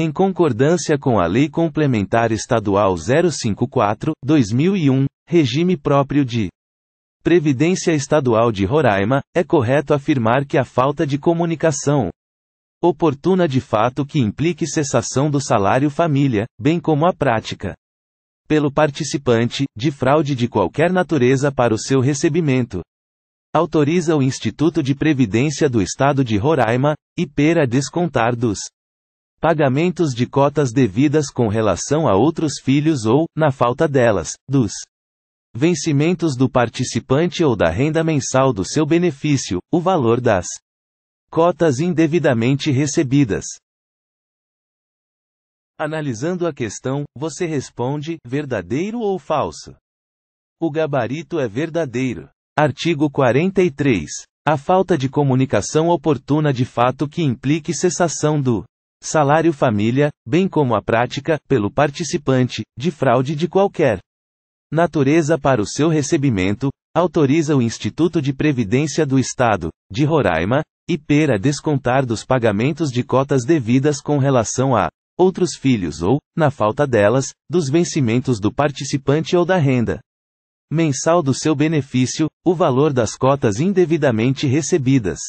Em concordância com a Lei Complementar Estadual 054-2001, regime próprio de Previdência Estadual de Roraima, é correto afirmar que a falta de comunicação oportuna de fato que implique cessação do salário família, bem como a prática pelo participante de fraude de qualquer natureza para o seu recebimento. Autoriza o Instituto de Previdência do Estado de Roraima, IPER a descontar dos Pagamentos de cotas devidas com relação a outros filhos ou, na falta delas, dos vencimentos do participante ou da renda mensal do seu benefício, o valor das cotas indevidamente recebidas. Analisando a questão, você responde: verdadeiro ou falso? O gabarito é verdadeiro. Artigo 43. A falta de comunicação oportuna de fato que implique cessação do salário família, bem como a prática, pelo participante, de fraude de qualquer natureza para o seu recebimento, autoriza o Instituto de Previdência do Estado, de Roraima, e pera descontar dos pagamentos de cotas devidas com relação a outros filhos ou, na falta delas, dos vencimentos do participante ou da renda mensal do seu benefício, o valor das cotas indevidamente recebidas.